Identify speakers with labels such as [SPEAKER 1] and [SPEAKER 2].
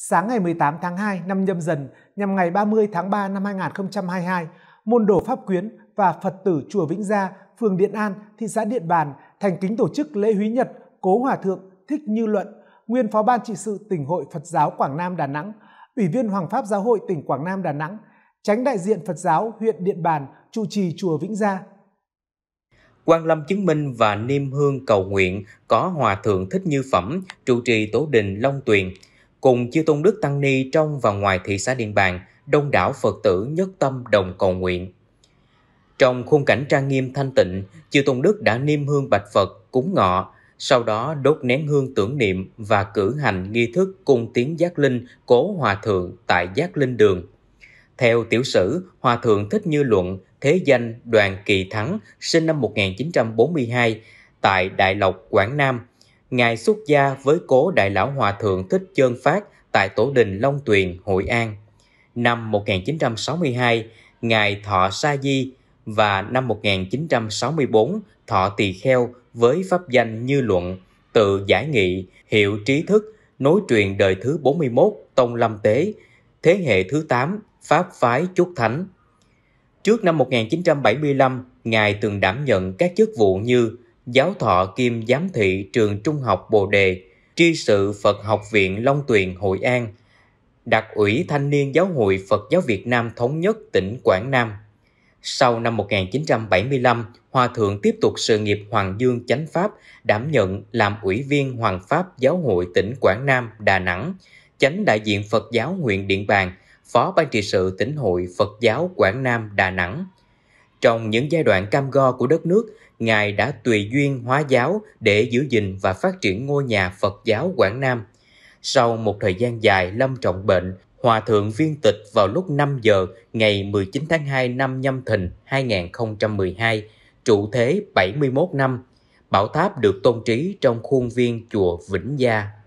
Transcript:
[SPEAKER 1] Sáng ngày 18 tháng 2 năm nhâm dần, nhằm ngày 30 tháng 3 năm 2022, môn đồ Pháp Quyến và Phật tử Chùa Vĩnh Gia, phường Điện An, thị xã Điện Bàn thành kính tổ chức lễ húy nhật Cố Hòa Thượng Thích Như Luận, nguyên Phó Ban Trị sự tỉnh Hội Phật giáo Quảng Nam Đà Nẵng, Ủy viên Hoàng Pháp Giáo hội tỉnh Quảng Nam Đà Nẵng, tránh đại diện Phật giáo huyện Điện Bàn, trụ trì Chùa Vĩnh Gia.
[SPEAKER 2] Quan Lâm chứng minh và niêm hương cầu nguyện có Hòa Thượng Thích Như Phẩm, trụ trì tổ Đình Long Tuyền – Cùng chư Tôn Đức Tăng Ni trong và ngoài thị xã Điện Bàn, đông đảo Phật tử nhất tâm đồng cầu nguyện. Trong khung cảnh trang nghiêm thanh tịnh, chư Tôn Đức đã niêm hương bạch Phật, cúng ngọ, sau đó đốt nén hương tưởng niệm và cử hành nghi thức cung tiếng giác linh cố hòa thượng tại giác linh đường. Theo tiểu sử, hòa thượng Thích Như Luận, thế danh Đoàn Kỳ Thắng, sinh năm 1942 tại Đại Lộc, Quảng Nam – Ngài xuất gia với cố Đại Lão Hòa Thượng Thích Chơn Phát tại Tổ đình Long Tuyền, Hội An. Năm 1962, Ngài Thọ Sa Di và năm 1964 Thọ Tỳ Kheo với pháp danh Như Luận, tự giải nghị, hiệu trí thức, nối truyền đời thứ 41 Tông Lâm Tế, thế hệ thứ 8 Pháp Phái Chúc Thánh. Trước năm 1975, Ngài từng đảm nhận các chức vụ như giáo thọ Kim giám thị trường trung học Bồ Đề, tri sự Phật học viện Long Tuyền Hội An, đặc ủy thanh niên giáo hội Phật giáo Việt Nam thống nhất tỉnh Quảng Nam. Sau năm 1975, Hòa Thượng tiếp tục sự nghiệp Hoàng Dương Chánh Pháp, đảm nhận làm ủy viên Hoàng Pháp Giáo hội tỉnh Quảng Nam, Đà Nẵng, chánh đại diện Phật giáo huyện Điện Bàn, phó ban trị sự tỉnh hội Phật giáo Quảng Nam, Đà Nẵng – trong những giai đoạn cam go của đất nước, Ngài đã tùy duyên hóa giáo để giữ gìn và phát triển ngôi nhà Phật giáo Quảng Nam. Sau một thời gian dài lâm trọng bệnh, Hòa Thượng Viên Tịch vào lúc 5 giờ ngày 19 tháng 2 năm Nhâm Thìn 2012, trụ thế 71 năm. Bảo tháp được tôn trí trong khuôn viên chùa Vĩnh Gia,